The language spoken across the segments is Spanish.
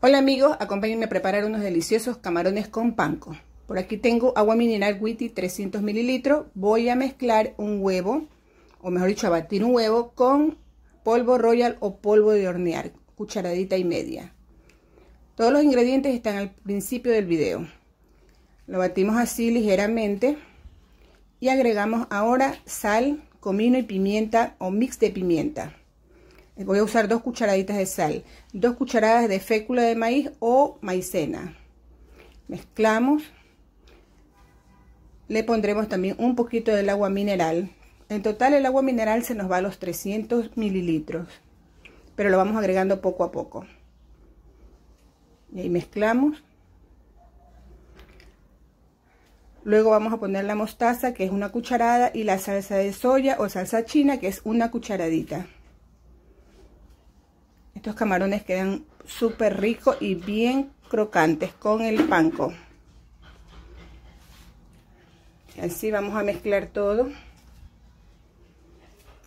Hola amigos, acompáñenme a preparar unos deliciosos camarones con panco. Por aquí tengo agua mineral Witty 300 mililitros. Voy a mezclar un huevo, o mejor dicho, a batir un huevo con polvo royal o polvo de hornear, cucharadita y media. Todos los ingredientes están al principio del video. Lo batimos así ligeramente y agregamos ahora sal, comino y pimienta o mix de pimienta. Eh, voy a usar dos cucharaditas de sal, dos cucharadas de fécula de maíz o maicena. Mezclamos. Le pondremos también un poquito del agua mineral. En total el agua mineral se nos va a los 300 mililitros, pero lo vamos agregando poco a poco. Y ahí mezclamos. Luego vamos a poner la mostaza, que es una cucharada, y la salsa de soya o salsa china, que es una cucharadita. Estos camarones quedan súper ricos y bien crocantes con el panco. Así vamos a mezclar todo.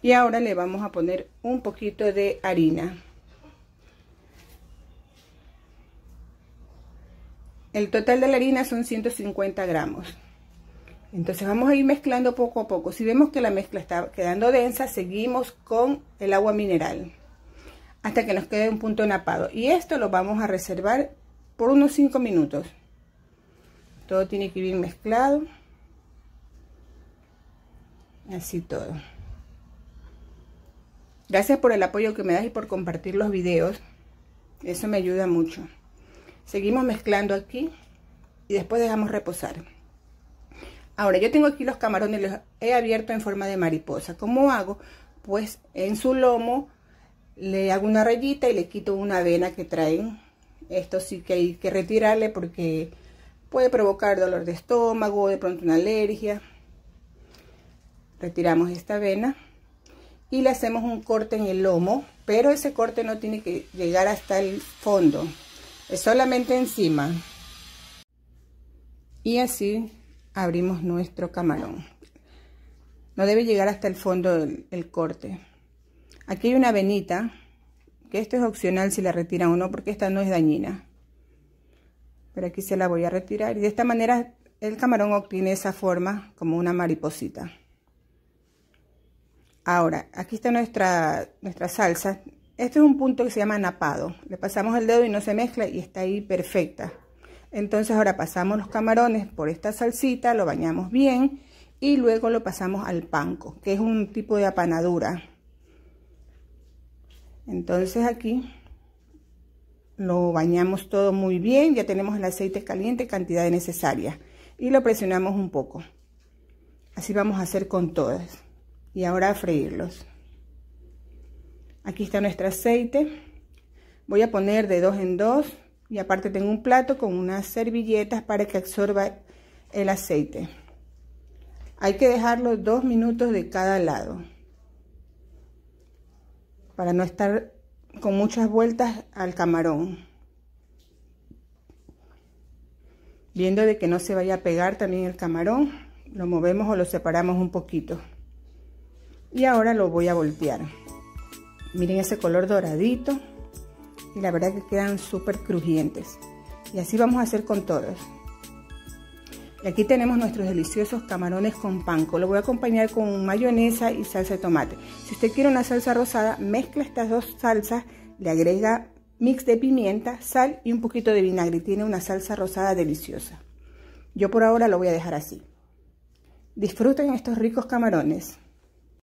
Y ahora le vamos a poner un poquito de harina. El total de la harina son 150 gramos. Entonces vamos a ir mezclando poco a poco. Si vemos que la mezcla está quedando densa, seguimos con el agua mineral hasta que nos quede un punto napado. Y esto lo vamos a reservar por unos 5 minutos. Todo tiene que ir mezclado. Así todo. Gracias por el apoyo que me das y por compartir los videos. Eso me ayuda mucho. Seguimos mezclando aquí y después dejamos reposar. Ahora, yo tengo aquí los camarones, los he abierto en forma de mariposa. ¿Cómo hago? Pues en su lomo le hago una rayita y le quito una vena que traen. Esto sí que hay que retirarle porque puede provocar dolor de estómago, de pronto una alergia. Retiramos esta vena y le hacemos un corte en el lomo, pero ese corte no tiene que llegar hasta el fondo, es solamente encima. Y así abrimos nuestro camarón. No debe llegar hasta el fondo el corte. Aquí hay una venita, que esto es opcional si la retiran o no, porque esta no es dañina. Pero aquí se la voy a retirar y de esta manera el camarón obtiene esa forma como una mariposita. Ahora, aquí está nuestra, nuestra salsa. Este es un punto que se llama napado. Le pasamos el dedo y no se mezcla y está ahí perfecta. Entonces ahora pasamos los camarones por esta salsita, lo bañamos bien y luego lo pasamos al panco, que es un tipo de apanadura. Entonces aquí lo bañamos todo muy bien, ya tenemos el aceite caliente, cantidad necesaria. Y lo presionamos un poco. Así vamos a hacer con todas. Y ahora a freírlos. Aquí está nuestro aceite. Voy a poner de dos en dos. Y aparte tengo un plato con unas servilletas para que absorba el aceite. Hay que dejarlo dos minutos de cada lado para no estar con muchas vueltas al camarón. Viendo de que no se vaya a pegar también el camarón, lo movemos o lo separamos un poquito. Y ahora lo voy a voltear. Miren ese color doradito. Y la verdad que quedan súper crujientes. Y así vamos a hacer con todos. Y aquí tenemos nuestros deliciosos camarones con panco. Lo voy a acompañar con mayonesa y salsa de tomate. Si usted quiere una salsa rosada, mezcla estas dos salsas, le agrega mix de pimienta, sal y un poquito de vinagre. Tiene una salsa rosada deliciosa. Yo por ahora lo voy a dejar así. Disfruten estos ricos camarones.